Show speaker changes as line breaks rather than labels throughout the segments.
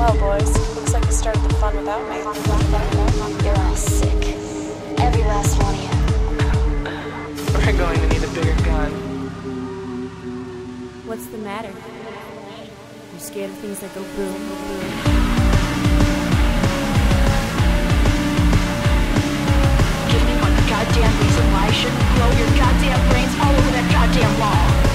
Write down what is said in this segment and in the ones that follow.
Well, boys, looks like you started the fun without me. You're all sick.
Every last one of you. We're going to need a bigger gun. What's the matter? You scared of things that go boom, boom, boom?
goddamn reason why I shouldn't blow your goddamn brains all over that goddamn wall.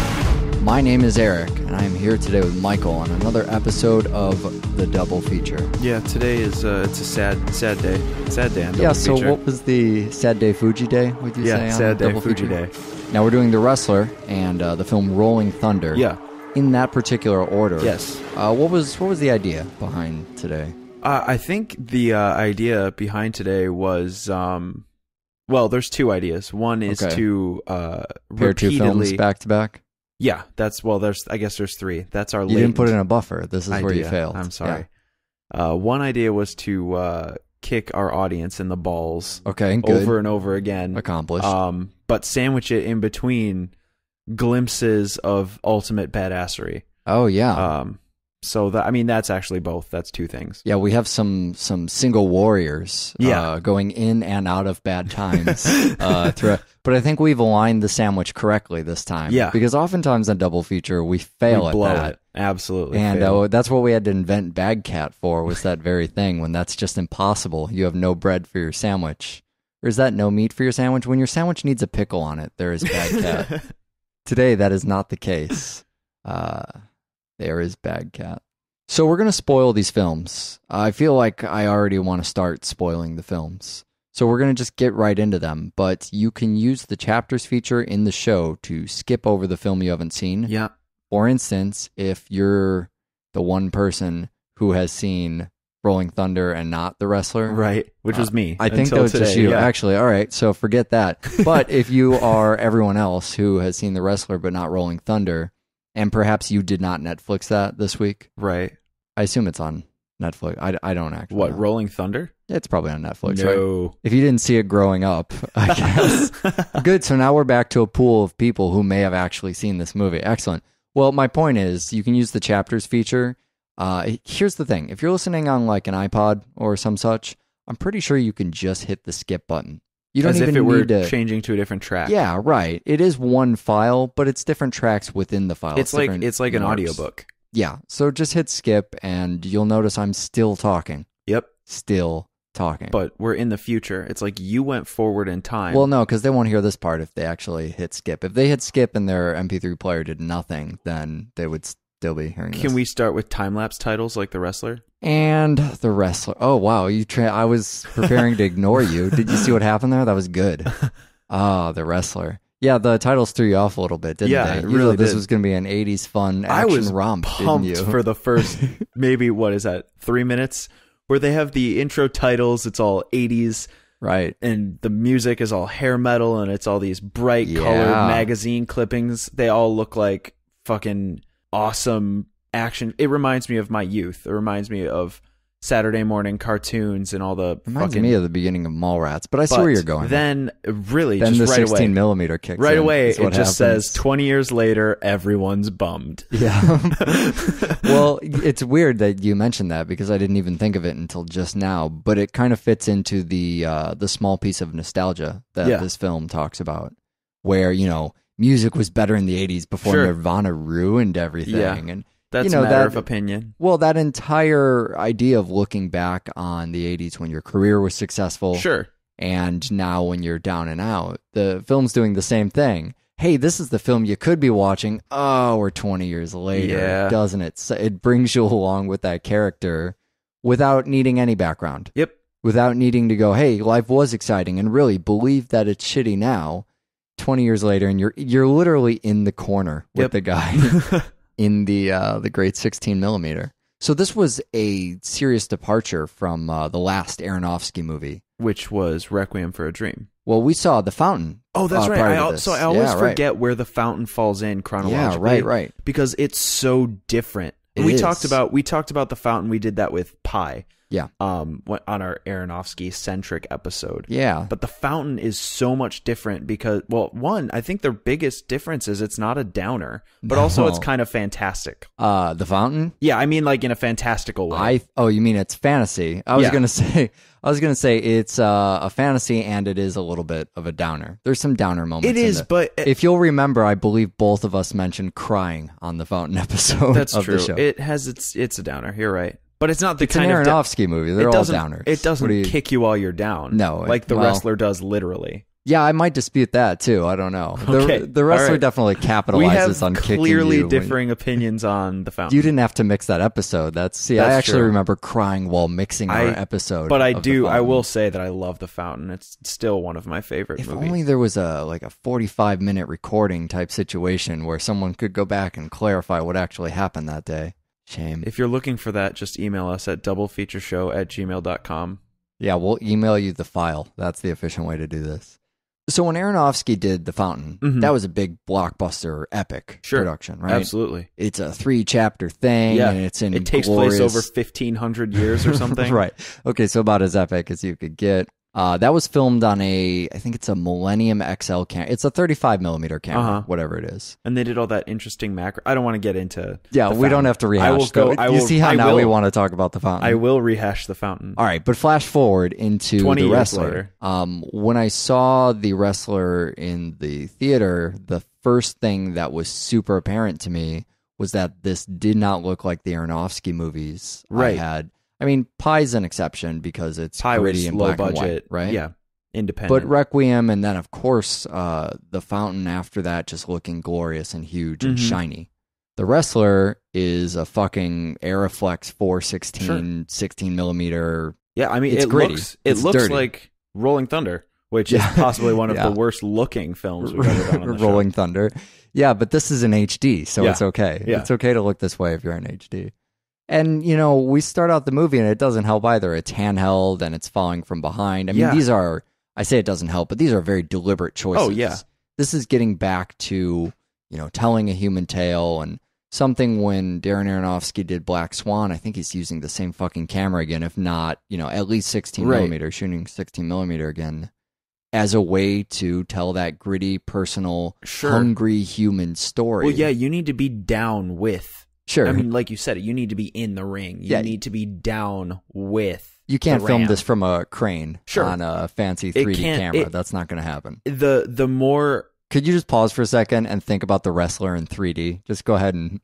My name is Eric, and I am here today with Michael on another episode of the Double Feature.
Yeah, today is uh, it's a sad, sad day. Sad day. yeah. So, feature.
what was the sad day, Fuji day? Would you yeah, say? sad day, Fuji feature? day. Now we're doing The Wrestler and uh, the film Rolling Thunder. Yeah. In that particular order. Yes. Uh, what was what was the idea behind today?
Uh, I think the uh, idea behind today was. Um, well, there's two ideas. One is okay. to uh, repeatedly two films back to back yeah, that's well. There's I guess there's three. That's our. You didn't put in a buffer. This is idea. where you failed. I'm sorry. Yeah. Uh, one idea was to uh, kick our audience in the balls. Okay, good. over and over again. Accomplished. Um, but sandwich it in between glimpses of ultimate badassery.
Oh yeah. Um,
so that I mean that's actually both. That's two things.
Yeah, we have some some single warriors. Uh, yeah. Uh, going in and out of bad times. uh, throughout. But I think we've aligned the sandwich correctly this time. Yeah, because oftentimes on double feature we fail we at blow that. It. Absolutely, and uh, that's what we had to invent Bagcat for was that very thing. When that's just impossible, you have no bread for your sandwich, or is that no meat for your sandwich? When your sandwich needs a pickle on it, there is Bagcat. Today, that is not the case. Uh, there is Bad Cat. So we're going to spoil these films. I feel like I already want to start spoiling the films. So we're going to just get right into them, but you can use the chapters feature in the show to skip over the film you haven't seen. Yeah. For instance, if you're the one person who has seen Rolling Thunder and not The Wrestler. Right, which uh, was me. I think that was today, just you. Yeah. Actually, all right, so forget that. But if you are everyone else who has seen The Wrestler but not Rolling Thunder, and perhaps you did not Netflix that this week. Right. I assume it's on Netflix. I, I don't actually. What know. Rolling Thunder? It's probably on Netflix. No. Right? If you didn't see it growing up, I guess. Good. So now we're back to a pool of people who may have actually seen this movie. Excellent. Well, my point is, you can use the chapters feature. Uh, here's the thing: if you're listening on like an iPod or some such, I'm pretty sure you can just hit the skip button. You don't As even if it were need to,
changing to a different track. Yeah,
right. It is one file, but it's different tracks within the file. It's, it's like it's like an audiobook. Yeah. So just hit skip and you'll notice I'm still talking. Yep. Still talking.
But we're in the future. It's like you went forward in time. Well, no, because
they won't hear this part if they actually hit skip. If they hit skip and their MP3 player did nothing, then they would still be hearing Can this.
we start with time lapse titles like The Wrestler?
and the wrestler. Oh wow, you tra- I was preparing to ignore you. Did you see what happened there? That was good. Ah, oh, the wrestler. Yeah, the titles threw you off a little bit, didn't yeah, they? It really, did. this was going to be an '80s fun action I was romp. Pumped for
the first maybe what is that three minutes where they have the intro titles. It's all '80s, right? And the music is all hair metal, and it's all these bright yeah. colored magazine clippings. They all look like fucking awesome action. It reminds me of my youth. It reminds me of Saturday morning cartoons and all the. Reminds fucking, me of the beginning of Mallrats, but I see but where you're going. Then really, then just the right 16 away, millimeter kicks. Right in, away, it happens. just says 20 years later, everyone's bummed. Yeah.
well, it's weird that you mentioned that because I didn't even think of it until just now. But it kind of fits into the uh, the small piece of nostalgia that yeah. this film talks about, where you know music was better in the 80s before sure. Nirvana ruined everything, yeah. and that's you know, a matter that, of opinion. Well, that entire idea of looking back on the 80s when your career was successful. Sure. And now when you're down and out, the film's doing the same thing. Hey, this is the film you could be watching. Oh, we're 20 years later, yeah. doesn't it? So it brings you along with that character without needing any background. Yep. Without needing to go, hey, life was exciting and really believe that it's shitty now. 20 years later and you're you're literally in the corner with yep. the guy. in the uh, the great 16 millimeter. So this was a serious departure from uh, the last Aronofsky movie, which was Requiem for a Dream. Well, we saw The Fountain. Oh, that's uh, right. I so I always yeah, forget
right. where The Fountain falls in chronologically. Yeah, right, right. Because it's so different. It we is. talked about we talked about The Fountain. We did that with Pi. Yeah. Um, on our Aronofsky centric episode. Yeah. But the fountain is so much different because, well, one, I think the biggest difference is it's not a downer,
but no. also it's kind of fantastic. Uh, the fountain. Yeah, I mean, like in a fantastical way. I oh, you mean it's fantasy? I was yeah. gonna say. I was gonna say it's uh, a fantasy, and it is a little bit of a downer. There's some downer moments. It is, but it, if you'll remember, I believe both of us mentioned crying on the fountain episode. That's true.
It has its it's a downer. You're right. But it's not the it's kind an Aronofsky of da- movie. They're all downers. It doesn't you, kick you while you're down. No, like the well, wrestler does literally.
Yeah, I might dispute that too. I don't know. Okay. The, wrestler right. definitely capitalizes on clearly differing
when, opinions on the fountain. You didn't
have to mix that episode. That's see, That's I actually true. remember crying while mixing I, our episode. But I do. I will
say that I love the fountain. It's still one of my favorite. If movies. only
there was a like a forty-five minute recording type situation where someone could go back and clarify what actually happened that day. Shame.
If you're looking for that, just email us
at doublefeatureshow at gmail.com. Yeah, we'll email you the file. That's the efficient way to do this. So when Aronofsky did The Fountain, mm-hmm. that was a big blockbuster epic sure. production, right? Absolutely. It's a three chapter thing yeah. and it's in It takes glorious... place over
1500
years or something. right. Okay, so about as epic as you could get. Uh, that was filmed on a, I think it's a Millennium XL camera. It's a 35 millimeter camera, uh-huh. whatever it is.
And they did all that interesting macro. I don't want to get into. Yeah, we don't have to rehash. I will go, I will, you see how I now will, we want
to talk about the fountain. I
will rehash the fountain.
All right, but flash forward into 20 the wrestler. Um, when I saw the wrestler in the theater, the first thing that was super apparent to me was that this did not look like the Aronofsky movies right. I had. I mean, Pie's an exception because it's Pie gritty and low budget, and white, right? Yeah, independent. But Requiem, and then of course uh, the Fountain after that, just looking glorious and huge mm-hmm. and shiny. The Wrestler is a fucking Aeroflex 416, sure. 16 millimeter. Yeah, I mean, it's it gritty. looks it it's looks dirty.
like Rolling Thunder, which yeah. is possibly one of yeah. the worst
looking films we've ever done. Rolling show. Thunder. Yeah, but this is an HD, so yeah. it's okay. It's okay to look this way if you're in HD. And you know, we start out the movie and it doesn't help either. It's handheld and it's falling from behind. I mean, Yeah. these are I say it doesn't help, but these are very deliberate choices. Oh, yeah. This is getting back to, you know, telling a human tale and something when Darren Aronofsky did Black Swan, I think he's using the same fucking camera again, if not, you know, at least sixteen Right. millimeter, shooting sixteen millimeter again as a way to tell that gritty, personal, Sure. hungry human story. Well, yeah,
you need to be down with Sure. I mean, like you said, you need to be in the ring. You yeah. need to be
down with. You can't film this from a crane sure. on a fancy 3D camera. It, That's not going to happen. The the more Could you just pause for a second and think about the wrestler in 3D? Just go ahead and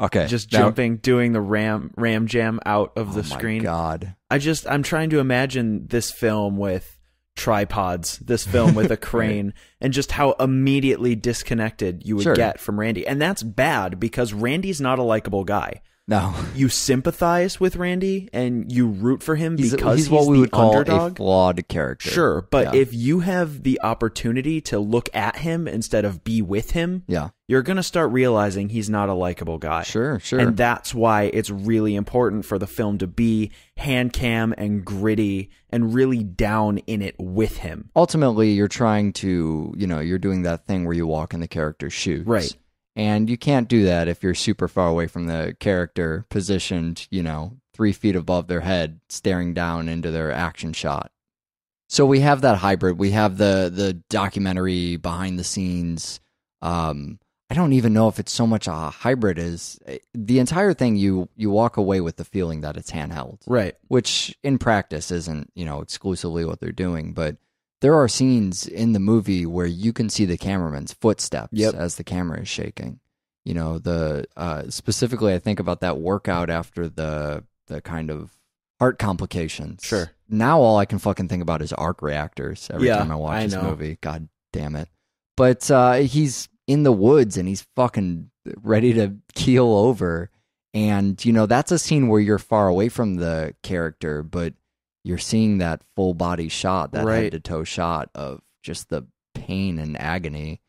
Okay. Just now,
jumping, doing the ram ram jam out of oh the screen. God. I just I'm trying to imagine this film with tripods this film with a crane right. and just how immediately disconnected you would sure. get from Randy. And that's bad because Randy's not a likable guy. No, you sympathize with Randy and you root for him he's, because he's, he's what we would call underdog. a
flawed character. Sure, but yeah. if
you have the opportunity to look at him instead of be with him, yeah, you're gonna start realizing he's not a likable guy. Sure, sure, and that's why it's really important for the film to be hand cam and gritty and really down in it with him.
Ultimately, you're trying to, you know, you're doing that thing where you walk in the character's shoes, right? And you can't do that if you're super far away from the character, positioned, you know, three feet above their head, staring down into their action shot. So we have that hybrid. We have the the documentary behind the scenes. Um, I don't even know if it's so much a hybrid as eh, the entire thing. You you walk away with the feeling that it's handheld, right? Which in practice isn't you know exclusively what they're doing, but there are scenes in the movie where you can see the cameraman's footsteps yep. as the camera is shaking. You know, the uh, specifically, I think about that workout after the the kind of heart complications. Sure. Now all I can fucking think about is arc reactors every yeah, time I watch I this know. movie. God damn it! But uh, he's in the woods and he's fucking ready to keel over. And, you know, that's a scene where you're far away from the character, but you're seeing that full body shot, that right. head to toe shot of just the pain and agony.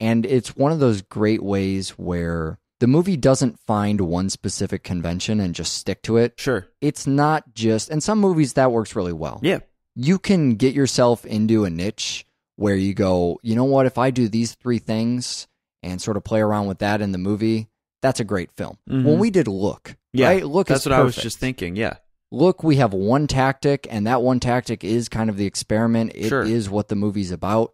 And it's one of those great ways where the movie doesn't find one specific convention and just stick to it. Sure. It's not just, and some movies that works really well. Yeah. You can get yourself into a niche where you go, you know what, if I do these three things and sort of play around with that in the movie, that's a great film. Mm-hmm. When we did Look, yeah, right? Look that's what perfect. I was just thinking. Yeah look, we have one tactic, and that one tactic is kind of the experiment. It sure. is what the movie's about,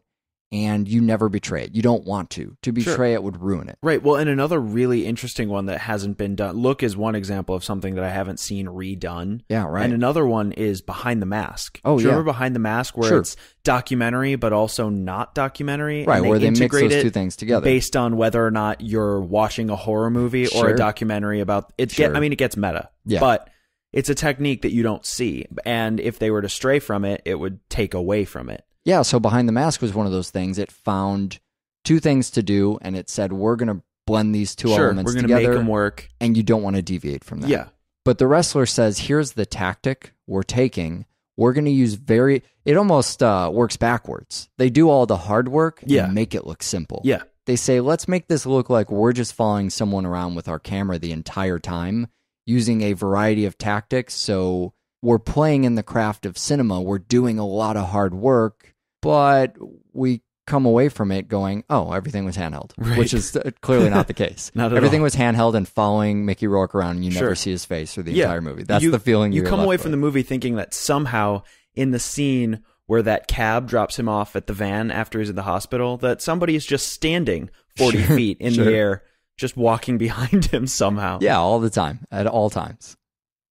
and you never betray it. You don't want to. To betray sure. it would ruin it.
Right. Well, and another really interesting one that hasn't been done. Look is one example of something that I haven't seen redone. Yeah, right. And another one is Behind the Mask. Oh, Do you yeah. Remember Behind the Mask, where sure. it's documentary but also not documentary. Right, they where they mix those two things together based on whether or not you're watching a horror movie sure. or a documentary about it. Sure. Get, I mean, it gets meta. Yeah. But it's a technique that you don't see. And if they were to stray from it, it would take away from it.
Yeah. So Behind the Mask was one of those things. It found two things to do and it said, we're going to blend these two sure, elements we're gonna together. Make them work. And you don't want to deviate from that. Yeah. But the wrestler says, here's the tactic we're taking. We're going to use very, it almost uh, works backwards. They do all the hard work yeah. make it look simple. Yeah. They say, let's make this look like we're just following someone around with our camera the entire time using a variety of tactics. So we're playing in the craft of cinema. We're doing a lot of hard work, but we come away from it going, oh, everything was handheld, right. which is uh, clearly not the case. not everything all. was handheld and following Mickey Rourke around. And you sure. never see his face for the yeah. entire movie. That's you, the feeling you come away from
with. the movie thinking that somehow in the scene where that cab drops him off at the van after he's in the hospital, that somebody is just standing 40 sure. feet in sure. the air just walking behind him
somehow. Yeah, all the time, at all times.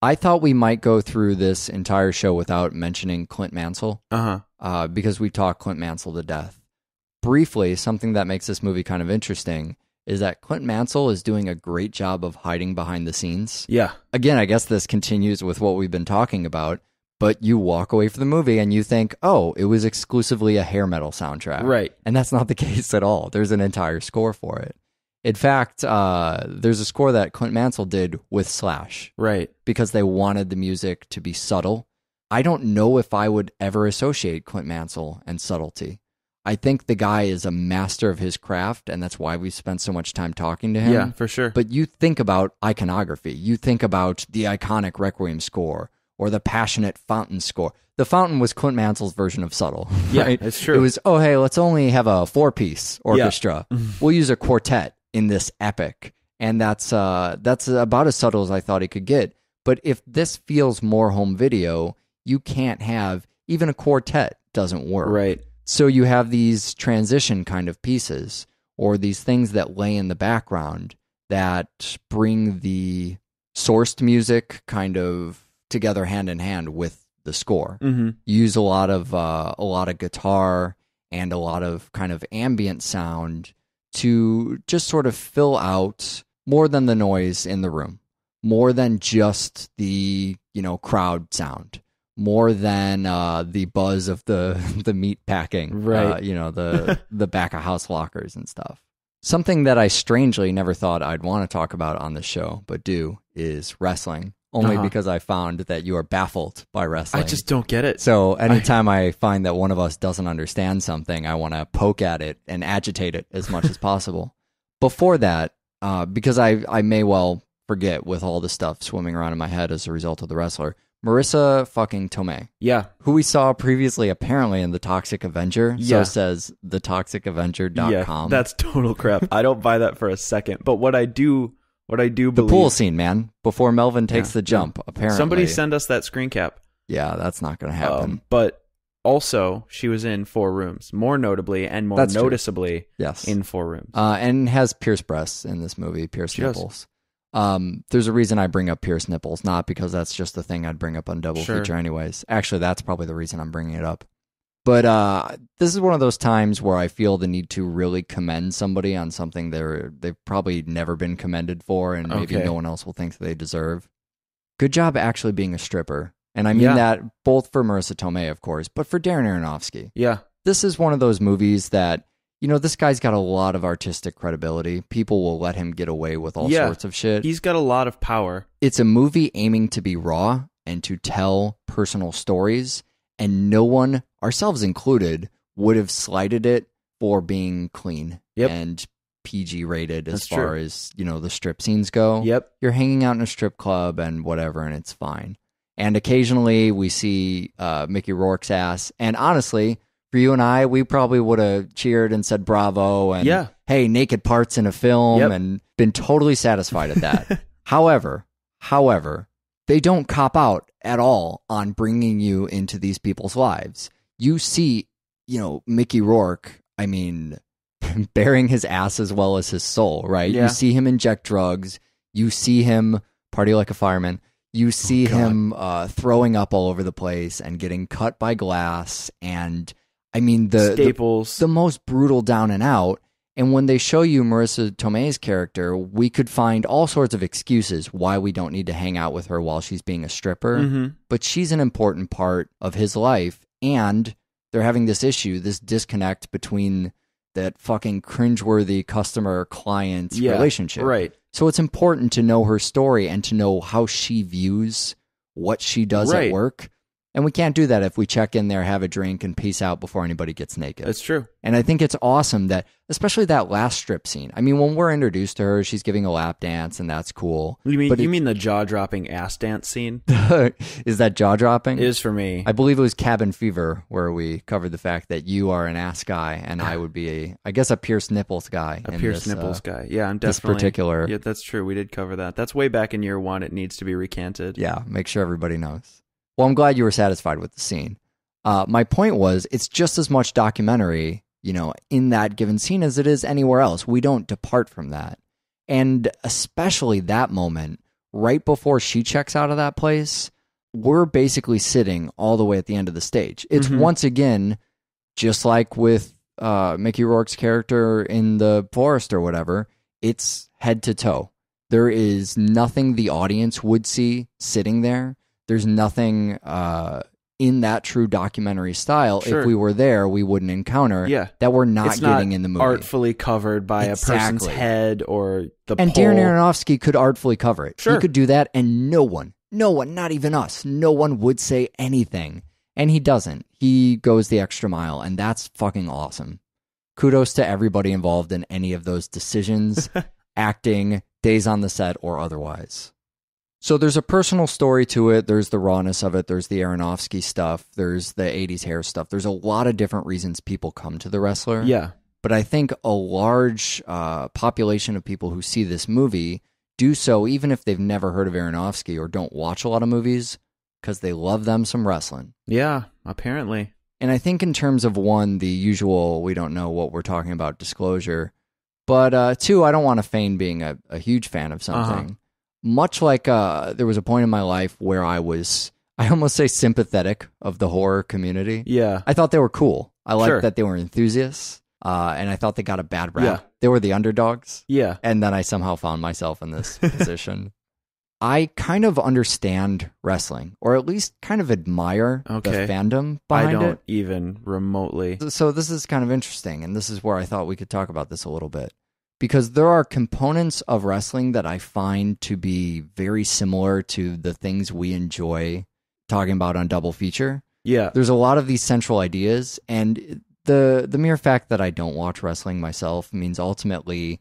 I thought we might go through this entire show without mentioning Clint Mansell uh-huh. uh, because we talked Clint Mansell to death. Briefly, something that makes this movie kind of interesting is that Clint Mansell is doing a great job of hiding behind the scenes. Yeah. Again, I guess this continues with what we've been talking about, but you walk away from the movie and you think, oh, it was exclusively a hair metal soundtrack. Right. And that's not the case at all. There's an entire score for it. In fact, uh, there's a score that Clint Mansell did with Slash, right? Because they wanted the music to be subtle. I don't know if I would ever associate Clint Mansell and subtlety. I think the guy is a master of his craft, and that's why we spent so much time talking to him. Yeah, for sure. But you think about iconography, you think about the iconic Requiem score or the passionate Fountain score. The Fountain was Clint Mansell's version of Subtle. Yeah, right? it's true. It was, oh, hey, let's only have a four piece orchestra. Yeah. we'll use a quartet in this epic, and that's uh, that's about as subtle as I thought it could get. But if this feels more home video, you can't have even a quartet doesn't work. Right. So you have these transition kind of pieces or these things that lay in the background that bring the sourced music kind of together hand in hand with the score. Mm-hmm. Use a lot of uh, a lot of guitar and a lot of kind of ambient sound to just sort of fill out more than the noise in the room, more than just the, you know, crowd sound, more than uh, the buzz of the, the meat packing, uh, right. Uh, you know, the, the back of house lockers and stuff. Something that I strangely never thought I'd want to talk about on the show, but do, is wrestling only uh-huh. because I found that you are baffled by wrestling. I just don't get it. So anytime I, I find that one of us doesn't understand something, I want to poke at it and agitate it as much as possible. Before that, uh, because I, I may well forget with all the stuff swimming around in my head as a result of the wrestler, Marissa fucking Tomei. Yeah. Who we saw previously apparently in The Toxic Avenger. Yeah. So says Avenger.com. Yeah, that's
total crap. I don't buy that for a second. But what
I do what I do believe. The pool scene, man, before Melvin takes yeah. the jump, apparently. Somebody send
us that screen cap.
Yeah, that's not going to happen. Um,
but also, she was in four rooms, more notably and more that's noticeably yes. in four rooms.
Uh, and has pierced breasts in this movie, pierced she nipples. Um, there's a reason I bring up pierced nipples, not because that's just the thing I'd bring up on double sure. feature, anyways. Actually, that's probably the reason I'm bringing it up. But uh, this is one of those times where I feel the need to really commend somebody on something they're they've probably never been commended for, and maybe Okay. no one else will think they deserve. Good job actually being a stripper, and I mean Yeah. that both for Marissa Tomei, of course, but for Darren Aronofsky Yeah. this is one of those movies that you know this guy's got a lot of artistic credibility people will let him get away with all Yeah. sorts
of shit He's got a lot of power.
it's a movie aiming to be raw and to tell personal stories and no one ourselves included, would have slighted it for being clean yep. and PG rated as That's far true. as you know the strip scenes go. Yep, you're hanging out in a strip club and whatever, and it's fine. And occasionally we see uh, Mickey Rourke's ass. And honestly, for you and I, we probably would have cheered and said bravo and yeah. hey, naked parts in a film yep. and been totally satisfied at that. however, however, they don't cop out at all on bringing you into these people's lives you see, you know, Mickey Rourke, I mean, bearing his ass as well as his soul, right? Yeah. You see him inject drugs, you see him party like a fireman, you oh, see oh, him uh, throwing up all over the place and getting cut by glass and I mean the staples, the, the most brutal down and out. And when they show you Marissa Tomei's character, we could find all sorts of excuses why we don't need to hang out with her while she's being a stripper. Mm-hmm. But she's an important part of his life and they're having this issue, this disconnect between that fucking cringeworthy customer client yeah, relationship. Right. So it's important to know her story and to know how she views what she does right. at work and we can't do that if we check in there, have a drink, and peace out before anybody gets naked. That's true. And I think it's awesome that, especially that last strip scene. I mean, when we're introduced to her, she's giving a lap dance, and that's cool. You mean but you it, mean the jaw dropping ass dance scene? is that jaw dropping? Is for me. I believe it was Cabin Fever where we covered the fact that you are an ass guy, and I would be a, I guess, a Pierce nipples guy. A Pierce nipples uh, guy. Yeah, I'm definitely this particular. Yeah,
that's true. We did cover that. That's way back in year one. It needs to be recanted. Yeah,
make sure everybody knows. Well, I'm glad you were satisfied with the scene. Uh, my point was, it's just as much documentary, you know, in that given scene as it is anywhere else. We don't depart from that. And especially that moment, right before she checks out of that place, we're basically sitting all the way at the end of the stage. It's mm-hmm. once again, just like with uh, Mickey Rourke's character in the forest or whatever, it's head to toe. There is nothing the audience would see sitting there. There's nothing uh, in that true documentary style. Sure. If we were there, we wouldn't encounter. Yeah. that we're not it's getting not in the movie.
Artfully covered by exactly. a person's head or the and pole. Darren
Aronofsky could artfully cover it. Sure. He could do that, and no one, no one, not even us, no one would say anything. And he doesn't. He goes the extra mile, and that's fucking awesome. Kudos to everybody involved in any of those decisions, acting, days on the set, or otherwise. So there's a personal story to it. There's the rawness of it. There's the Aronofsky stuff. There's the 80s hair stuff. There's a lot of different reasons people come to The Wrestler. Yeah. But I think a large uh, population of people who see this movie do so even if they've never heard of Aronofsky or don't watch a lot of movies because they love them some wrestling. Yeah, apparently. And I think in terms of one, the usual we don't know what we're talking about disclosure. But uh, two, I don't want to feign being a, a huge fan of uh-huh. something. Uh-huh much like uh, there was a point in my life where I was, I almost say sympathetic of the horror community. Yeah. I thought they were cool. I liked Sure. that they were enthusiasts. Uh, and I thought they got a bad rap. Yeah. They were the underdogs. Yeah. And then I somehow found myself in this position. I kind of understand wrestling, or at least kind of admire Okay. the fandom behind I don't it. even remotely. So this is kind of interesting, and this is where I thought we could talk about this a little bit because there are components of wrestling that I find to be very similar to the things we enjoy talking about on Double Feature. Yeah. There's a lot of these central ideas and the the mere fact that I don't watch wrestling myself means ultimately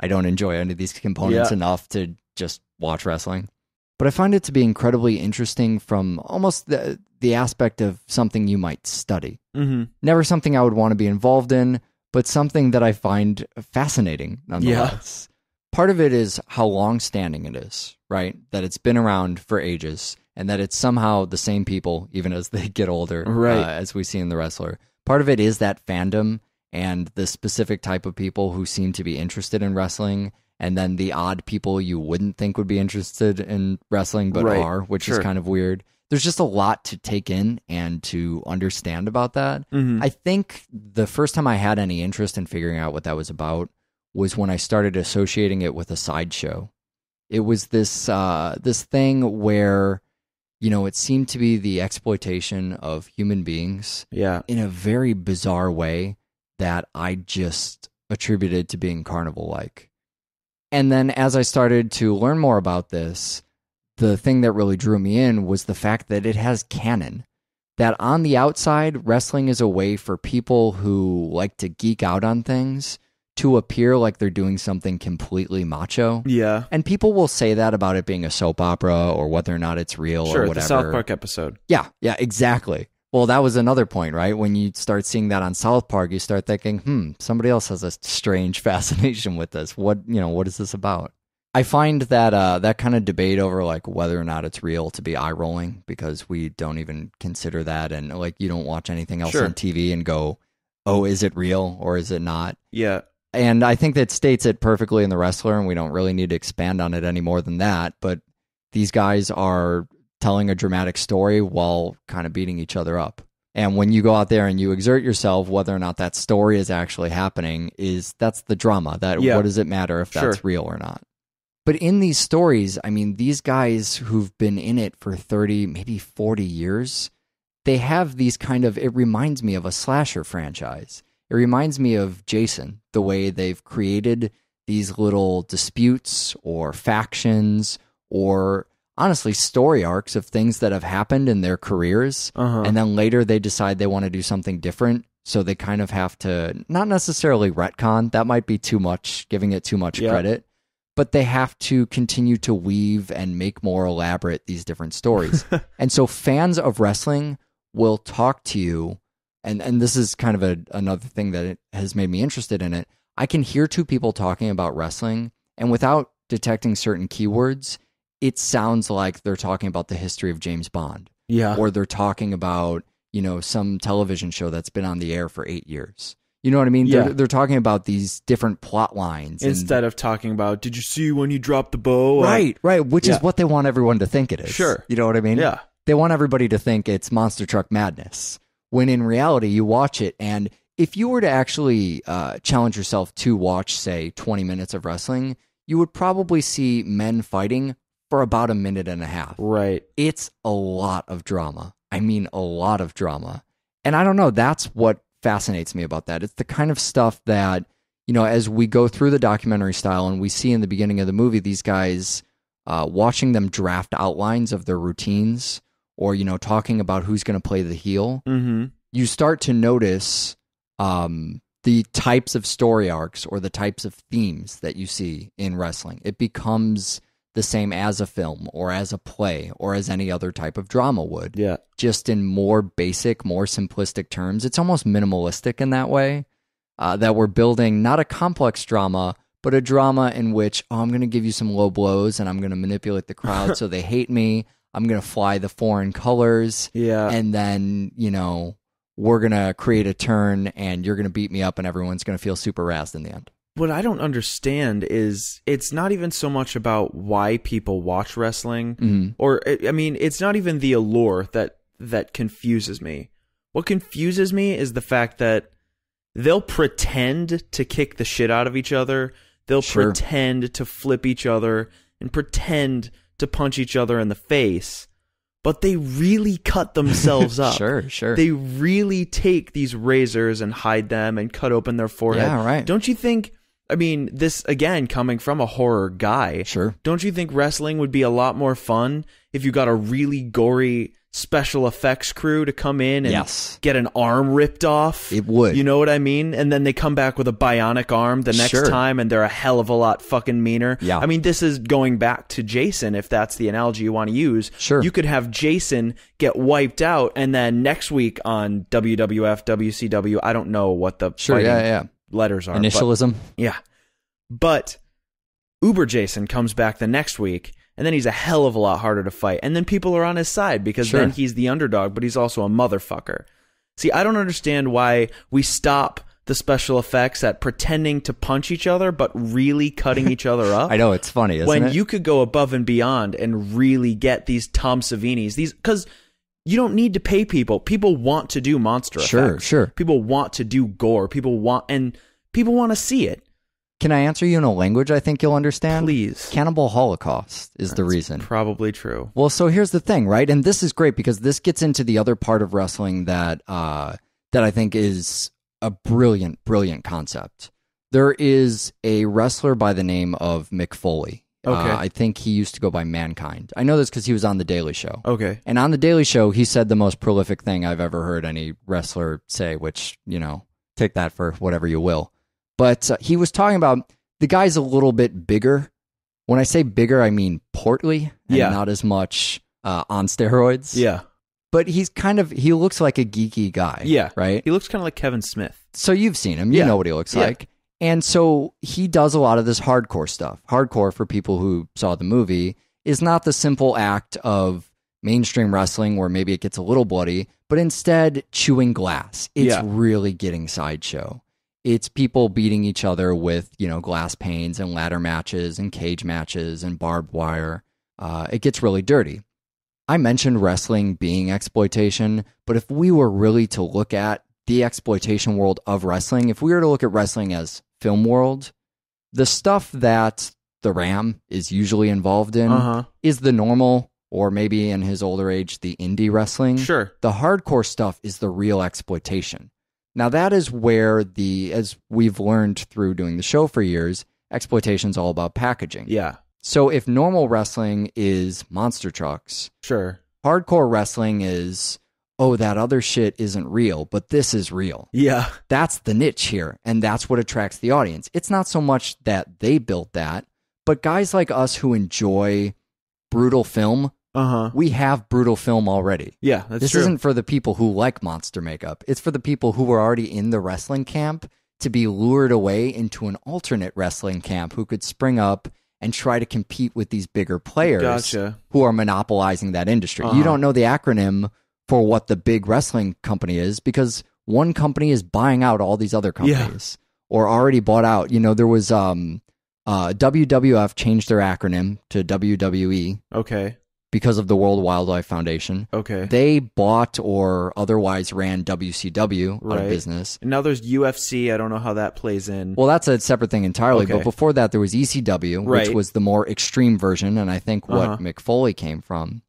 I don't enjoy any of these components yeah. enough to just watch wrestling. But I find it to be incredibly interesting from almost the the aspect of something you might study. Mm-hmm. Never something I would want to be involved in, but something that I find fascinating nonetheless. Yeah. Part of it is how long standing it is, right? That it's been around for ages and that it's somehow the same people even as they get older, uh, right. Uh, as we see in The Wrestler. Part of it is that fandom and the specific type of people who seem to be interested in wrestling and then the odd people you wouldn't think would be interested in wrestling but right. are, which sure. is kind of weird there's just a lot to take in and to understand about that. Mm-hmm. I think the first time I had any interest in figuring out what that was about was when I started associating it with a sideshow. It was this uh, this thing where you know it seemed to be the exploitation of human beings, yeah, in a very bizarre way that I just attributed to being carnival like. And then as I started to learn more about this, the thing that really drew me in was the fact that it has canon. That on the outside, wrestling is a way for people who like to geek out on things to appear like they're doing something completely macho. Yeah. And people will say that about it being a soap opera or whether or not it's real sure, or whatever. The South Park episode. Yeah, yeah, exactly. Well, that was another point, right? When you start seeing that on South Park, you start thinking, hmm, somebody else has a strange fascination with this. What you know, what is this about? I find that uh, that kind of debate over like whether or not it's real to be eye rolling because we don't even consider that, and like you don't watch anything else sure. on TV and go, "Oh, is it real or is it not?" Yeah, and I think that states it perfectly in the wrestler, and we don't really need to expand on it any more than that. But these guys are telling a dramatic story while kind of beating each other up. And when you go out there and you exert yourself, whether or not that story is actually happening, is that's the drama. That yeah. what does it matter if sure. that's real or not? But in these stories, I mean, these guys who've been in it for 30, maybe 40 years, they have these kind of, it reminds me of a slasher franchise. It reminds me of Jason, the way they've created these little disputes or factions or honestly story arcs of things that have happened in their careers. Uh-huh. And then later they decide they want to do something different. So they kind of have to not necessarily retcon. That might be too much, giving it too much yep. credit but they have to continue to weave and make more elaborate these different stories. and so fans of wrestling will talk to you and and this is kind of a, another thing that has made me interested in it. I can hear two people talking about wrestling and without detecting certain keywords, it sounds like they're talking about the history of James Bond. Yeah. Or they're talking about, you know, some television show that's been on the air for 8 years. You know what I mean? Yeah. They're, they're talking about these different plot lines instead
and, of talking about did you see when you dropped the bow? Or, right, right, which yeah. is
what they want everyone to think it is. Sure. You know what I mean? Yeah. They want everybody to think it's monster truck madness. When in reality, you watch it and if you were to actually uh, challenge yourself to watch, say, 20 minutes of wrestling, you would probably see men fighting for about a minute and a half. Right. It's a lot of drama. I mean, a lot of drama. And I don't know, that's what fascinates me about that. It's the kind of stuff that, you know, as we go through the documentary style and we see in the beginning of the movie, these guys uh, watching them draft outlines of their routines or, you know, talking about who's going to play the heel, mm-hmm. you start to notice um, the types of story arcs or the types of themes that you see in wrestling. It becomes the same as a film or as a play or as any other type of drama would. Yeah. Just in more basic, more simplistic terms. It's almost minimalistic in that way uh, that we're building not a complex drama, but a drama in which, oh, I'm going to give you some low blows and I'm going to manipulate the crowd so they hate me. I'm going to fly the foreign colors. Yeah. And then, you know, we're going to create a turn and you're going to beat me up and everyone's going to feel super razzed in the end
what I don't understand is it's not even so much about why people watch wrestling mm-hmm. or I mean it's not even the allure that that confuses me. What confuses me is the fact that they'll pretend to kick the shit out of each other. They'll sure. pretend to flip each other and pretend to punch each other in the face. But they really cut themselves up. sure, sure. They really take these razors and hide them and cut open their forehead. Yeah, right. Don't you think I mean, this again coming from a horror guy. Sure. Don't you think wrestling would be a lot more fun if you got a really gory special effects crew to come in and yes. get an arm ripped off? It would. You know what I mean? And then they come back with a bionic arm the next sure. time and they're a hell of a lot fucking meaner. Yeah. I mean, this is going back to Jason, if that's the analogy you want to use. Sure. You could have Jason get wiped out and then next week on WWF, WCW, I don't know what the sure, yeah, yeah letters are. Initialism. But, yeah. But Uber Jason comes back the next week, and then he's a hell of a lot harder to fight. And then people are on his side because sure. then he's the underdog, but he's also a motherfucker. See, I don't understand why we stop the special effects at pretending to punch each other, but really cutting each other up. I
know it's funny, when it? you
could go above and beyond and really get these Tom Savini's, these because you don't need to pay people. People want to do monster sure, effects. Sure, sure. People want to do gore.
People want and people want to see it. Can I answer you in a language I think you'll understand? Please. Cannibal Holocaust is That's the reason. Probably true. Well, so here's the thing, right? And this is great because this gets into the other part of wrestling that uh, that I think is a brilliant, brilliant concept. There is a wrestler by the name of Mick Foley Okay. Uh, I think he used to go by Mankind. I know this because he was on The Daily Show. Okay. And on The Daily Show, he said the most prolific thing I've ever heard any wrestler say, which, you know, take that for whatever you will. But uh, he was talking about the guy's a little bit bigger. When I say bigger, I mean portly and yeah. not as much uh, on steroids. Yeah. But he's kind of, he looks like a geeky guy. Yeah. Right?
He looks kind of like Kevin Smith.
So you've seen him. You yeah. know what he looks yeah. like. And so he does a lot of this hardcore stuff. Hardcore, for people who saw the movie, is not the simple act of mainstream wrestling where maybe it gets a little bloody, but instead chewing glass. It's yeah. really getting sideshow. It's people beating each other with, you know, glass panes and ladder matches and cage matches and barbed wire. Uh, it gets really dirty. I mentioned wrestling being exploitation, but if we were really to look at the exploitation world of wrestling, if we were to look at wrestling as film world, the stuff that the Ram is usually involved in uh-huh. is the normal or maybe in his older age the indie wrestling. Sure. The hardcore stuff is the real exploitation. Now that is where the as we've learned through doing the show for years, exploitation is all about packaging. Yeah. So if normal wrestling is monster trucks, sure. Hardcore wrestling is oh, that other shit isn't real, but this is real. Yeah. That's the niche here. And that's what attracts the audience. It's not so much that they built that, but guys like us who enjoy brutal film, uh-huh. we have brutal film already. Yeah, that's This true. isn't for the people who like monster makeup. It's for the people who were already in the wrestling camp to be lured away into an alternate wrestling camp who could spring up and try to compete with these bigger players gotcha. who are monopolizing that industry. Uh-huh. You don't know the acronym for what the big wrestling company is because one company is buying out all these other companies yeah. or already bought out. You know, there was um, uh, WWF changed their acronym to WWE. Okay. Because of the World Wildlife Foundation. Okay. They bought or otherwise ran WCW right. out of business.
And now there's UFC. I don't know how that plays in.
Well, that's a separate thing entirely. Okay. But before that, there was ECW, right. which was the more extreme version, and I think what uh-huh. McFoley came from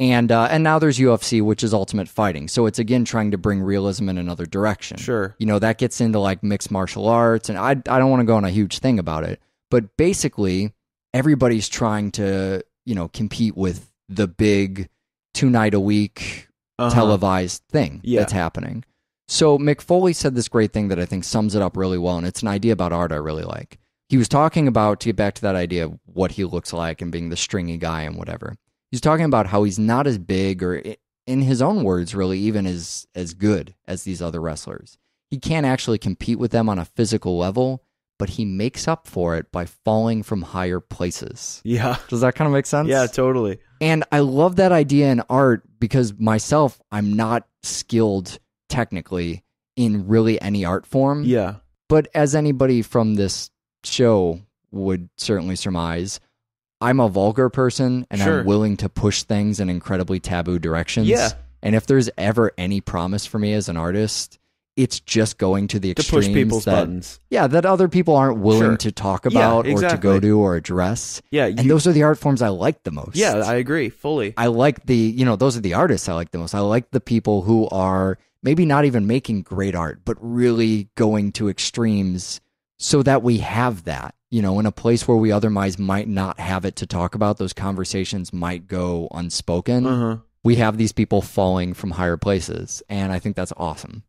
and uh, and now there's UFC, which is Ultimate Fighting. So it's again trying to bring realism in another direction. Sure, you know that gets into like mixed martial arts, and I I don't want to go on a huge thing about it, but basically everybody's trying to you know compete with the big two night a week uh-huh. televised thing yeah. that's happening. So McFoley said this great thing that I think sums it up really well, and it's an idea about art I really like. He was talking about to get back to that idea of what he looks like and being the stringy guy and whatever he's talking about how he's not as big or in his own words really even as as good as these other wrestlers. He can't actually compete with them on a physical level, but he makes up for it by falling from higher places. Yeah. Does that kind of make sense? Yeah, totally. And I love that idea in art because myself I'm not skilled technically in really any art form. Yeah. But as anybody from this show would certainly surmise, I'm a vulgar person and sure. I'm willing to push things in incredibly taboo directions. Yeah. And if there's ever any promise for me as an artist, it's just going to the extremes push people's that, buttons. Yeah, that other people aren't willing sure. to talk about yeah, exactly. or to go to or address. Yeah, you, and those are the art forms I like the most. Yeah, I agree fully. I like the you know those are the artists I like the most. I like the people who are maybe not even making great art, but really going to extremes so that we have that, you know, in a place where we otherwise might not have it to talk about, those conversations might go unspoken. Uh-huh. We have these people falling from higher places, and I think that's awesome.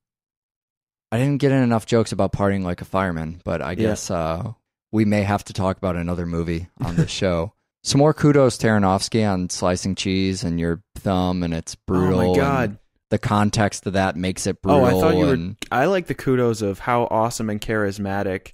I didn't get in enough jokes about partying like a fireman, but I yeah. guess uh, we may have to talk about another movie on this show. Some more kudos, Taranovsky, on slicing cheese and your thumb, and it's brutal. Oh my god! the context of that makes it brutal. Oh, I thought you and...
were. I like the kudos of how awesome and charismatic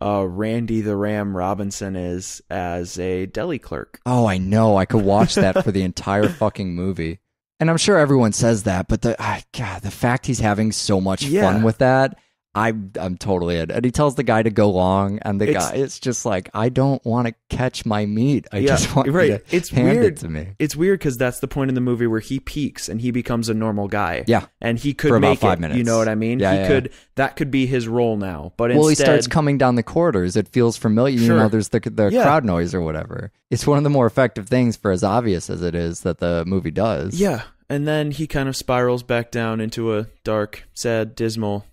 uh, Randy the Ram Robinson is as a deli clerk.
Oh, I know. I could watch that for the entire fucking movie. And I'm sure everyone says that, but the ah, God, the fact he's having so much yeah. fun with that I'm I'm totally in. And he tells the guy to go long, and the it's, guy it's just like I don't want to catch my meat. I yeah, just want right. to it's hand weird. it to me.
It's weird because that's the point in the movie where he peaks and he becomes a normal guy. Yeah, and he could For make five it, minutes. You know what I mean? Yeah, he yeah, could. Yeah. That could be his role now. But well, instead, he starts
coming down the corridors. It feels familiar. Sure. You know, there's the the crowd noise or whatever. It's one of the more effective things for as obvious as it is that the movie does. Yeah,
and then he kind of spirals back down into a dark, sad, dismal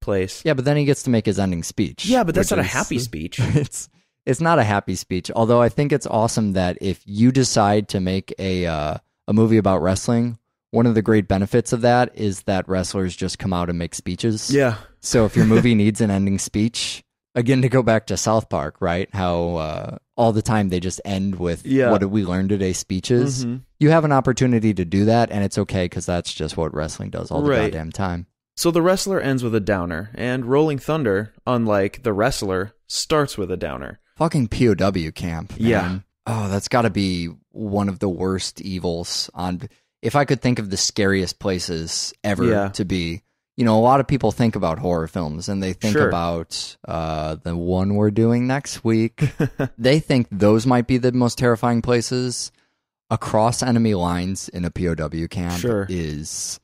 place.
Yeah, but then he gets to make his ending speech. Yeah, but that's not is, a happy speech. It's it's not a happy speech. Although I think it's awesome that if you decide to make a uh, a movie about wrestling, one of the great benefits of that is that wrestlers just come out and make speeches. Yeah. So if your movie needs an ending speech, again to go back to South Park, right? How uh, all the time they just end with yeah. "What did we learn today?" speeches. Mm-hmm. You have an opportunity to do that, and it's okay because that's just what wrestling does all the right. goddamn time.
So the wrestler ends with a downer, and Rolling Thunder, unlike the wrestler, starts with a downer.
Fucking POW camp. Man. Yeah. Oh, that's got to be one of the worst evils on. If I could think of the scariest places ever yeah. to be, you know, a lot of people think about horror films and they think sure. about uh, the one we're doing next week. they think those might be the most terrifying places across enemy lines in a POW camp. Sure. Is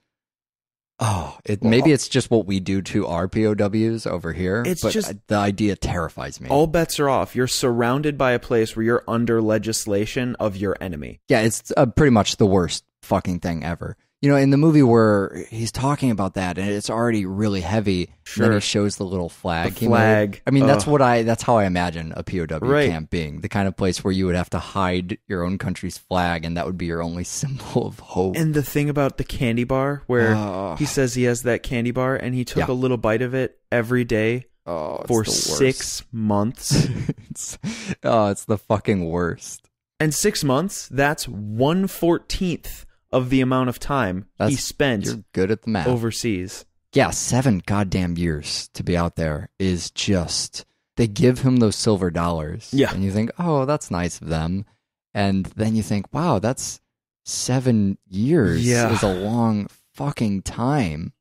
Oh, it, well, maybe uh, it's just what we do to our POWs over here. It's just the idea terrifies me.
All bets are off. You're surrounded by a place where you're under legislation of your enemy.
Yeah, it's uh, pretty much the worst fucking thing ever you know, in the movie where he's talking about that and it's already really heavy, sure. then he shows the little flag. The flag. I mean, Ugh. that's what I. That's how I imagine a POW right. camp being the kind of place where you would have to hide your own country's flag, and that would be your only symbol of hope. And
the thing about the candy bar, where he says he has that candy bar, and he took yeah. a little bite of it every day oh, for six
months. it's, oh, it's the fucking
worst. And six months—that's one fourteenth of the amount of time
That's, he spent you're good at the math.
overseas.
Yeah, seven goddamn years to be out there is just they give him those silver dollars. Yeah. And you think, oh, that's nice of them. And then you think, wow, that's seven years yeah. is a long fucking time.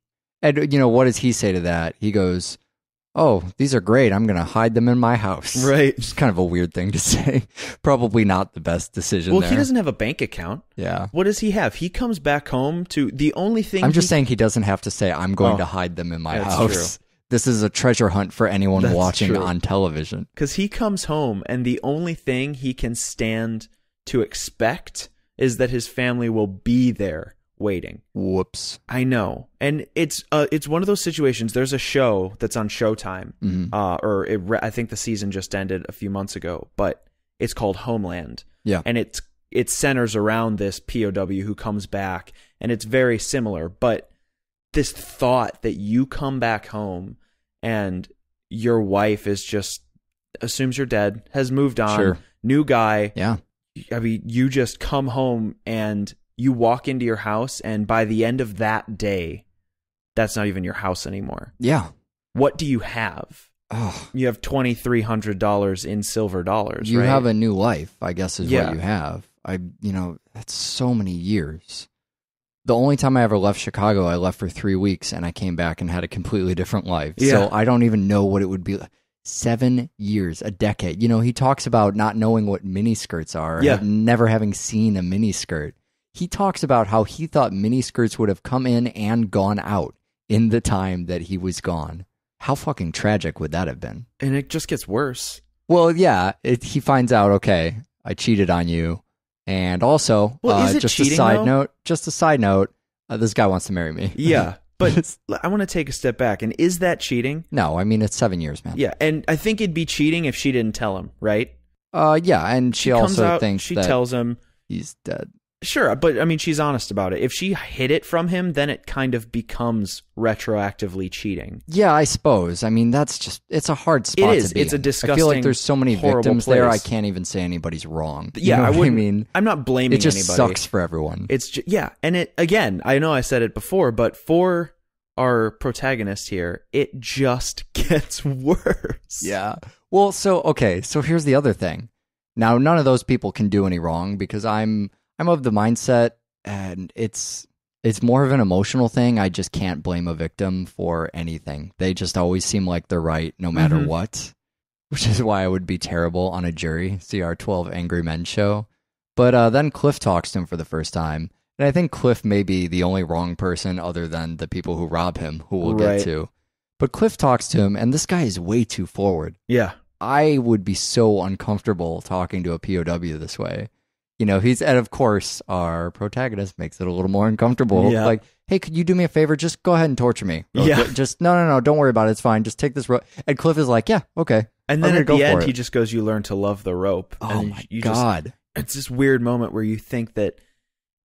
And, you know, what does he say to that? He goes, oh, these are great. I'm going to hide them in my house. Right. It's kind of a weird thing to say. Probably not the best decision. Well, there. he doesn't
have a bank account. Yeah. What does he have? He comes back home to the only thing. I'm just saying
he doesn't have to say, I'm going oh, to hide them in my house. True. This is a treasure hunt for anyone that's watching true. on television.
Because he comes home, and the only thing he can stand to expect is that his family will be there waiting. Whoops. I know. And it's uh, it's one of those situations. There's a show that's on Showtime, mm-hmm. uh, or it re- I think the season just ended a few months ago, but it's called Homeland. Yeah. And it's it centers around this POW who comes back, and it's very similar. But this thought that you come back home and your wife is just assumes you're dead, has moved on, sure. new guy. Yeah. I mean, you just come home and you walk into your house and by the end of that day that's not even your house anymore yeah what do you have you have $2300 in silver dollars you right? have
a new life i guess is yeah. what you have i you know that's so many years the only time I ever left Chicago, I left for three weeks and I came back and had a completely different life. Yeah. So I don't even know what it would be like. Seven years, a decade. You know, he talks about not knowing what miniskirts are, yeah. never having seen a miniskirt he talks about how he thought miniskirts would have come in and gone out in the time that he was gone. How fucking tragic would that have been?
And it just gets worse.
Well, yeah, it, he finds out, okay, I cheated on you. And also, well, uh, just cheating, a side though? note, just a side note, uh, this guy wants to marry me. Yeah.
But I want to take a step back. And is that cheating?
No, I mean, it's seven years, man.
Yeah. And I think it'd be cheating if she didn't tell him, right?
Uh, yeah. And she, she also out, thinks she tells him he's dead.
Sure, but I mean, she's honest about it. If she hid it from him, then it kind of becomes retroactively cheating.
Yeah, I suppose. I mean, that's just it's a hard spot. It is. it's in. a disgusting. I feel like there's so many victims place. there. I can't even say anybody's wrong. Yeah, know I wouldn't. mean, I'm not blaming. It just anybody. sucks for everyone.
It's just, yeah, and it again. I know I said it before, but for our protagonist here, it just gets worse.
Yeah. Well, so okay, so here's the other thing. Now, none of those people can do any wrong because I'm I'm of the mindset, and it's it's more of an emotional thing. I just can't blame a victim for anything. They just always seem like they're right, no matter mm-hmm. what, which is why I would be terrible on a jury. See our 12 Angry Men show. But uh, then Cliff talks to him for the first time. And I think Cliff may be the only wrong person other than the people who rob him, who we'll right. get to. But Cliff talks to him, and this guy is way too forward. Yeah. I would be so uncomfortable talking to a POW this way you know, he's and of course our protagonist makes it a little more uncomfortable. Yeah. Like, hey, could you do me a favor? Just go ahead and torture me. Or yeah. Just no, no, no. Don't worry about it. It's fine. Just take this rope. And Cliff is like, yeah, okay. And then at the end, he
just goes, "You learn to love the rope." Oh and my god! Just, it's this weird moment where you think that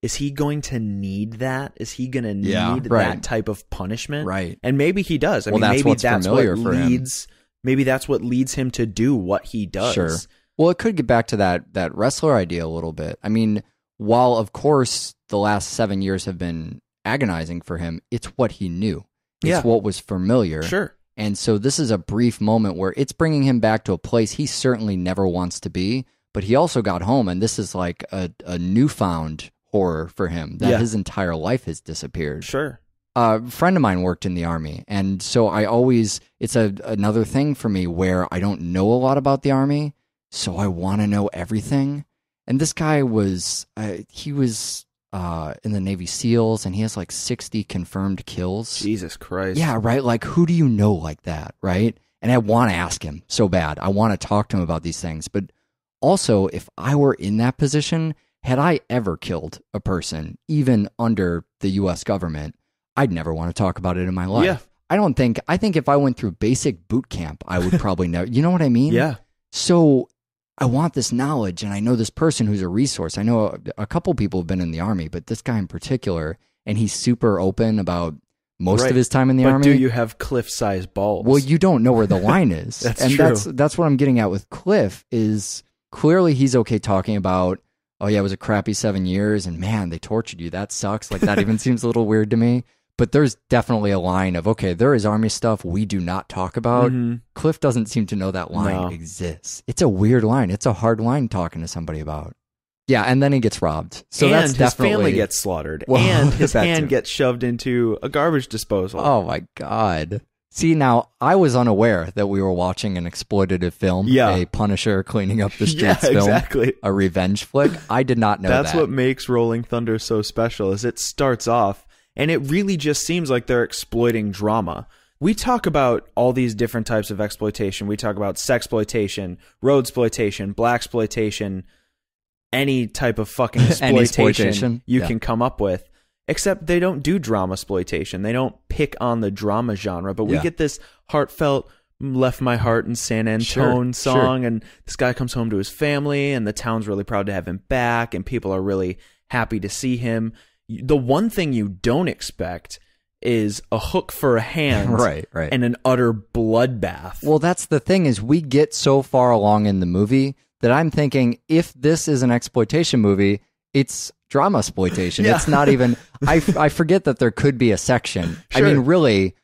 is he going to need that? Is he going to need yeah, right. that type of punishment? Right. And maybe he does. I well, mean, that's maybe that's what leads.
Him. Maybe that's what leads him to do what he does. Sure well, it could get back to that that wrestler idea a little bit. I mean, while of course the last seven years have been agonizing for him, it's what he knew. It's yeah. what was familiar. Sure. And so this is a brief moment where it's bringing him back to a place he certainly never wants to be. But he also got home, and this is like a, a newfound horror for him that yeah. his entire life has disappeared. Sure. a friend of mine worked in the army, and so I always it's a another thing for me where I don't know a lot about the army, so I want to know everything. And this guy was, uh, he was uh, in the Navy SEALs, and he has like 60 confirmed kills. Jesus Christ. Yeah, right. Like, who do you know like that, right? And I want to ask him so bad. I want to talk to him about these things. But also, if I were in that position, had I ever killed a person, even under the US government, I'd never want to talk about it in my life. Yeah. I don't think, I think if I went through basic boot camp, I would probably know. You know what I mean? Yeah. So I want this knowledge and I know this person who's a resource. I know a, a, couple people have been in the army, but this guy in particular, and he's super open about most right. of his time in the but army. Do you
have cliff sized balls? Well, you
don't know where the line is. that's and true. that's that's what I'm getting at with Cliff is clearly he's okay talking about, oh yeah, it was a crappy seven years and man, they tortured you. That sucks. Like that even seems a little weird to me but there's definitely a line of okay there is army stuff we do not talk about mm-hmm. cliff doesn't seem to know that line no. exists it's a weird line it's a hard line talking to somebody about yeah and then he gets robbed so and that's his family gets
slaughtered well, and his hand too. gets shoved into a garbage disposal
oh my god see now i was unaware that we were watching an exploitative film yeah. a punisher cleaning up the streets yeah, exactly. a revenge flick i did not know that's that. what
makes rolling thunder so special is it starts off and it really just seems like they're exploiting drama. We talk about all these different types of exploitation. We talk about sexploitation, road exploitation, black exploitation, any type of fucking exploitation you yeah. can come up with. Except they don't do drama exploitation. They don't pick on the drama genre, but we yeah. get this heartfelt mm, left my heart in San Antone sure, song sure. and this guy comes home to his family and the town's really proud to have him back and people are really happy to see him the one thing you don't expect is a hook for a hand right, right. and an utter bloodbath.
Well, that's the thing is we get so far along in the movie that I'm thinking if this is an exploitation movie, it's drama exploitation. yeah. It's not even I, I forget that there could be a section. Sure. I mean, really,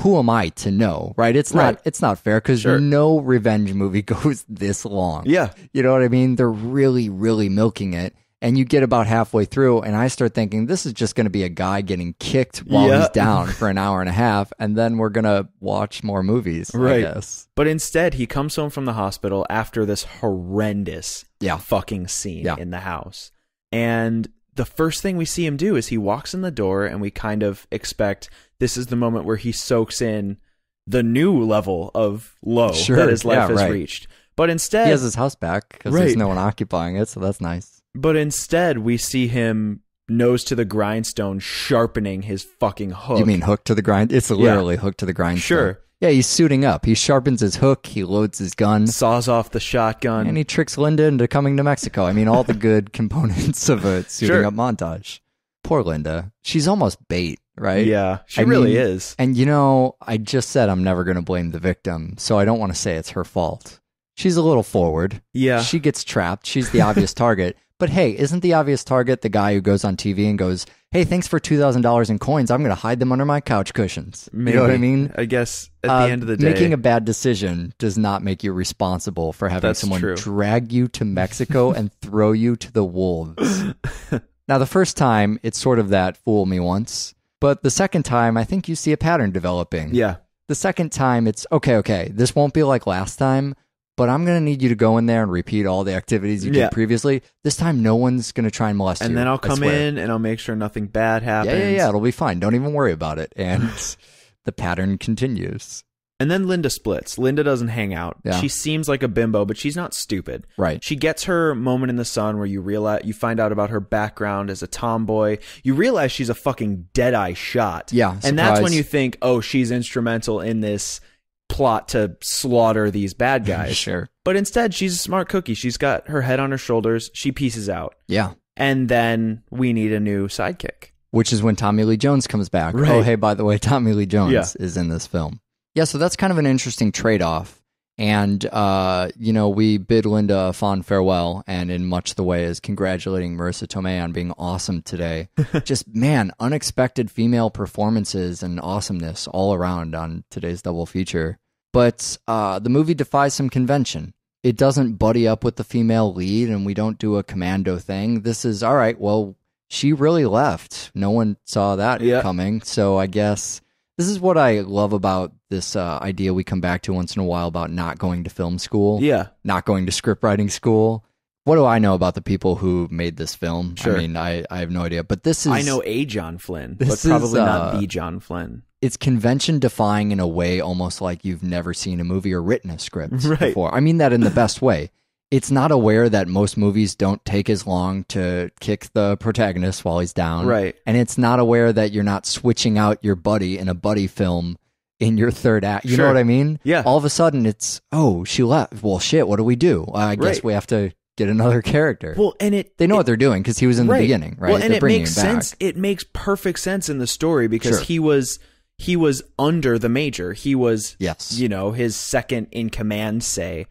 who am I to know, right? It's right. not it's not fair because sure. no revenge movie goes this long. Yeah. You know what I mean? They're really really milking it and you get about halfway through and i start thinking this is just going to be a guy getting kicked while he's down for an hour and a half and then we're going to watch more movies right
but instead he comes home from the hospital after this horrendous yeah. fucking scene yeah. in the house and the first thing we see him do is he walks in the door and we kind of expect this is the moment where he soaks in the new level of low sure. that his life yeah, has right. reached but instead he has his house back because right. there's no
one occupying it so that's nice
but instead, we see him nose to the grindstone, sharpening his fucking hook. You mean
hook to the grind? It's literally yeah. hook to the grindstone. Sure. Yeah, he's suiting up. He sharpens his hook. He loads his gun. Saws off the shotgun. And he tricks Linda into coming to Mexico. I mean, all the good components of a suiting sure. up montage. Poor Linda. She's almost bait, right? Yeah, she I really mean, is. And you know, I just said I'm never going to blame the victim, so I don't want to say it's her fault. She's a little forward. Yeah. She gets trapped. She's the obvious target. But hey, isn't the obvious target the guy who goes on TV and goes, "Hey, thanks for two thousand dollars in coins. I'm going to hide them under my couch cushions." Maybe. You know what I mean? I guess at uh, the end of the day, making a bad decision does not make you responsible for having someone true. drag you to Mexico and throw you to the wolves. now, the first time, it's sort of that fool me once, but the second time, I think you see a pattern developing. Yeah. The second time, it's okay, okay. This won't be like last time but I'm going to need you to go in there and repeat all the activities you yeah. did previously. This time, no one's going to try and molest and you. And then I'll come in and I'll make sure nothing bad happens. Yeah, yeah, yeah. It'll be fine. Don't even worry about it. And the pattern continues. And then Linda
splits. Linda doesn't hang out. Yeah. She seems like a bimbo, but she's not stupid. Right. She gets her moment in the sun where you realize you find out about her background as a tomboy. You realize she's a fucking dead eye shot. Yeah. Surprise. And that's when you think, oh, she's instrumental in this plot to slaughter these bad guys. sure. But instead, she's a smart cookie. She's got her head on her shoulders. She pieces out. Yeah. And then we need a new sidekick.
Which is when Tommy Lee Jones comes back. Oh, right. Oh, hey, by the way, Tommy Lee Jones yeah. is in this film. Yeah, so that's kind of an interesting trade off and, uh, you know, we bid Linda a fond farewell and in much the way as congratulating Marissa Tomei on being awesome today. Just, man, unexpected female performances and awesomeness all around on today's double feature. But uh, the movie defies some convention. It doesn't buddy up with the female lead and we don't do a commando thing. This is, all right, well, she really left. No one saw that yep. coming. So I guess this is what I love about this uh, idea we come back to once in a while about not going to film school. Yeah. Not going to script writing school. What do I know about the people who made this film? Sure. I mean, I, I have no idea. But this is I know
a John Flynn, but probably is, uh, not the John Flynn.
It's convention defying in a way almost like you've never seen a movie or written a script right. before. I mean that in the best way it's not aware that most movies don't take as long to kick the protagonist while he's down. Right. And it's not aware that you're not switching out your buddy in a buddy film in your third act. You sure. know what I mean? Yeah. All of a sudden it's, oh, she left. Well, shit, what do we do? I right. guess we have to get another character. Well, and it. They know it, what they're doing because he was in right. the beginning, right? Well, and they're it makes sense.
It makes perfect sense in the story because sure. he was. He was under the major. He was, yes. you know, his second in command, say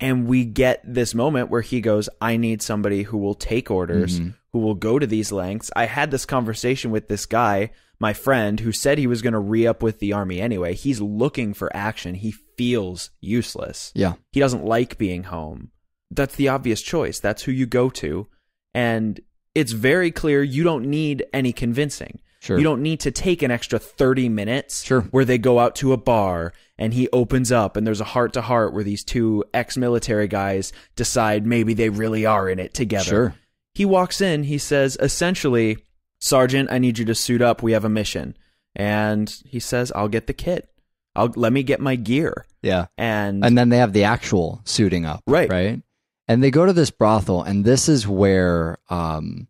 and we get this moment where he goes, I need somebody who will take orders, mm-hmm. who will go to these lengths. I had this conversation with this guy, my friend, who said he was going to re up with the army anyway. He's looking for action. He feels useless. Yeah. He doesn't like being home. That's the obvious choice. That's who you go to. And it's very clear you don't need any convincing. Sure. You don't need to take an extra 30 minutes sure. where they go out to a bar and he opens up and there's a heart to heart where these two ex-military guys decide maybe they really are in it together. Sure. He walks in, he says essentially, "Sergeant, I need you to suit up. We have a mission." And he says, "I'll get the kit. I'll let me get my gear." Yeah.
And and then they have the actual suiting up, right? Right. And they go to this brothel and this is where um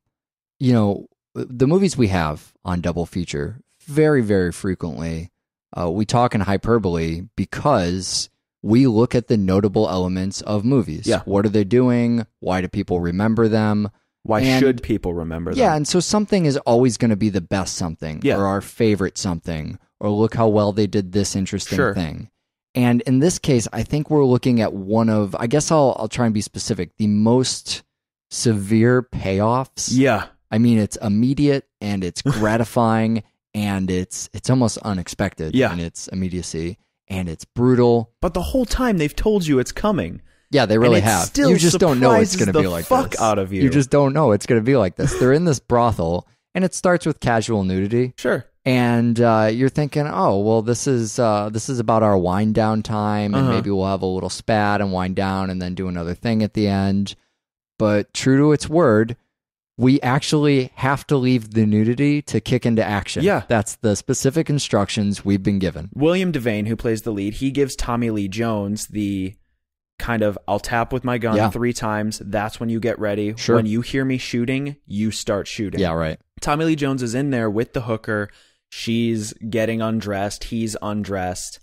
you know, the movies we have on double feature very very frequently uh, we talk in hyperbole because we look at the notable elements of movies. Yeah. What are they doing? Why do people remember them? Why and, should
people remember them? Yeah, and
so something is always going to be the best something yeah. or our favorite something or look how well they did this interesting sure. thing. And in this case, I think we're looking at one of I guess I'll I'll try and be specific, the most severe payoffs. Yeah. I mean, it's immediate and it's gratifying and it's it's almost unexpected yeah. in its immediacy and it's brutal. But the whole time they've told you it's coming. Yeah, they really have. you just don't know it's going to be like fuck this. out of you. You just don't know it's going to be like this. They're in this brothel, and it starts with casual nudity. Sure. And uh, you're thinking, oh well, this is uh, this is about our wind down time, and uh -huh. maybe we'll have a little spat and wind down, and then do another thing at the end. But true to its word, we actually have to leave the nudity to kick into action. Yeah. That's the specific instructions we've been given.
William Devane, who plays the lead, he gives Tommy Lee Jones the kind of I'll tap with my gun yeah. three times. That's when you get ready. Sure. When you hear me shooting, you start shooting. Yeah, right. Tommy Lee Jones is in there with the hooker. She's getting undressed. He's undressed.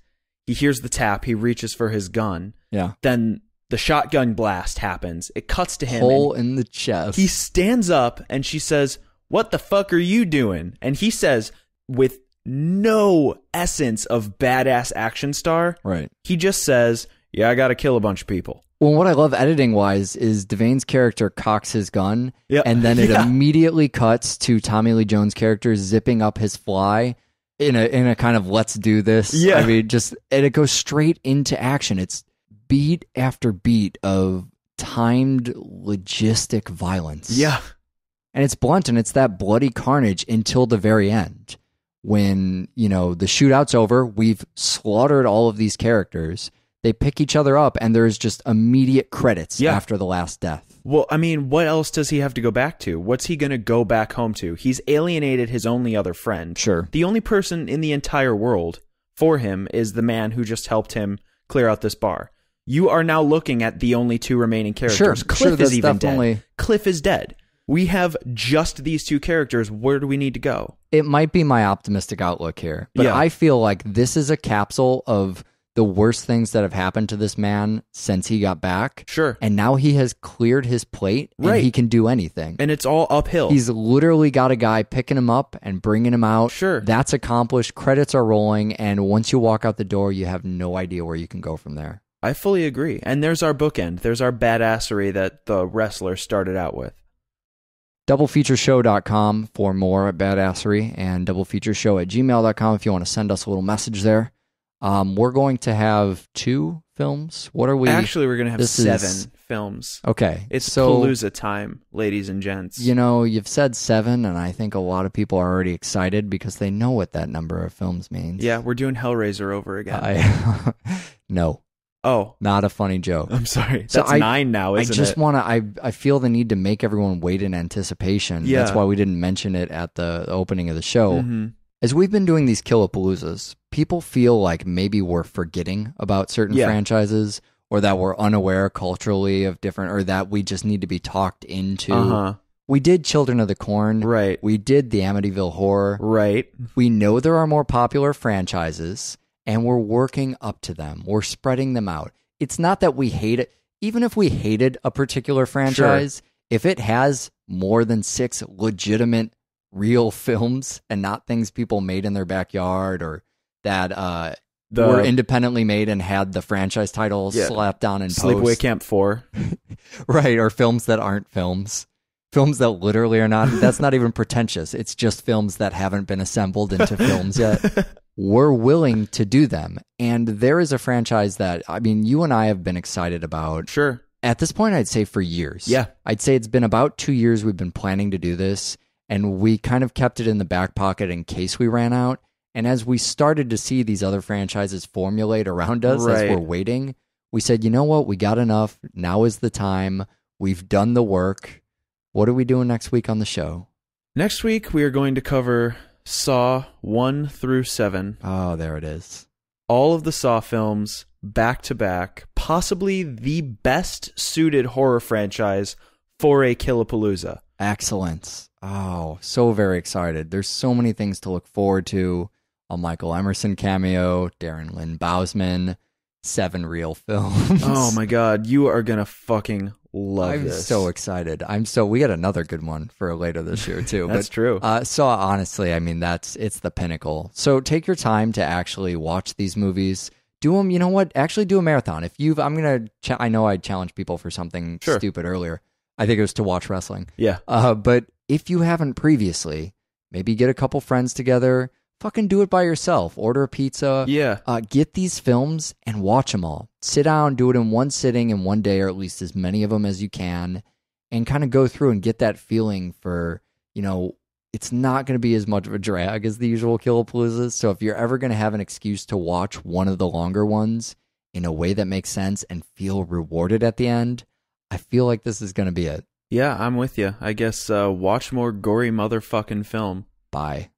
He hears the tap. He reaches for his gun. Yeah. Then the shotgun blast happens. It cuts to him. Hole in the chest. He stands up and she says, What the fuck are you doing? And he says, with no essence of badass action star. Right. He just says, Yeah, I got to kill a bunch of people.
Well, what I love editing wise is Devane's character cocks his gun, yep. and then it yeah. immediately cuts to Tommy Lee Jones' character zipping up his fly in a in a kind of let's do this. Yeah, I mean, just and it goes straight into action. It's beat after beat of timed logistic violence. Yeah. And it's blunt and it's that bloody carnage until the very end when, you know, the shootout's over, we've slaughtered all of these characters. They pick each other up and there's just immediate credits yeah. after the last death.
Well, I mean, what else does he have to go back to? What's he going to go back home to? He's alienated his only other friend. Sure. The only person in the entire world for him is the man who just helped him clear out this bar you are now looking at the only two remaining characters. Sure, Cliff sure, is even dead. Cliff is dead. We have just these two characters. Where do we need to go? It might be my
optimistic outlook here, but yeah. I feel like this is a capsule of the worst things that have happened to this man since he got back. Sure. And now he has cleared his plate right. he can do anything. And it's all uphill. He's literally got a guy picking him up and bringing him out. Sure. That's accomplished. Credits are rolling. And once you walk out the door, you have no idea where you can go from there.
I fully agree. And there's our bookend. There's our badassery that the wrestler started out
with. Doublefeatureshow.com for more badassery and doublefeatureshow at gmail.com if you want to send us a little message there. Um, we're going to have two films. What are we? Actually, we're going to have seven is, films. Okay. It's so, Palooza
time, ladies and gents. You know,
you've said seven, and I think a lot of people are already excited because they know what that number of films means.
Yeah, we're doing Hellraiser over again. I,
no. Oh, not a funny joke. I'm sorry. So That's I, nine now, I just want to. I I feel the need to make everyone wait in anticipation. Yeah. That's why we didn't mention it at the opening of the show. Mm-hmm. As we've been doing these Killapaloozas, people feel like maybe we're forgetting about certain yeah. franchises, or that we're unaware culturally of different, or that we just need to be talked into. Uh-huh. We did Children of the Corn. Right. We did the Amityville Horror. Right. We know there are more popular franchises and we're working up to them. We're spreading them out. It's not that we hate it. Even if we hated a particular franchise, sure. if it has more than six legitimate real films and not things people made in their backyard or that uh, the, were independently made and had the franchise title yeah, slapped on in Sleepaway post. Camp 4. right, or films that aren't films. Films that literally are not, that's not even pretentious. It's just films that haven't been assembled into films yet. we're willing to do them. And there is a franchise that, I mean, you and I have been excited about. Sure. At this point, I'd say for years. Yeah. I'd say it's been about two years we've been planning to do this. And we kind of kept it in the back pocket in case we ran out. And as we started to see these other franchises formulate around us right. as we're waiting, we said, you know what? We got enough. Now is the time. We've done the work. What are we doing next week on the show?
Next week, we are going to cover Saw 1 through 7. Oh, there it is. All of the Saw films back to back, possibly the best suited horror franchise for a Killapalooza.
Excellence. Oh, so very excited. There's so many things to look forward to. A Michael Emerson cameo, Darren Lynn Bousman, seven real films. Oh my god, you are gonna fucking Love I'm this. so excited. I'm so we got another good one for later this year too. that's but, true. Uh, so honestly, I mean that's it's the pinnacle. So take your time to actually watch these movies. Do them. You know what? Actually, do a marathon. If you've, I'm gonna. I know I challenged people for something sure. stupid earlier. I think it was to watch wrestling. Yeah. Uh, but if you haven't previously, maybe get a couple friends together fucking do it by yourself. Order a pizza. Yeah. Uh, get these films and watch them all. Sit down, do it in one sitting in one day, or at least as many of them as you can, and kind of go through and get that feeling for, you know, it's not going to be as much of a drag as the usual Killapaloozas. So if you're ever going to have an excuse to watch one of the longer ones in a way that makes sense and feel rewarded at the end, I feel like this is going to be it.
Yeah, I'm with you. I guess uh, watch more gory motherfucking film. Bye.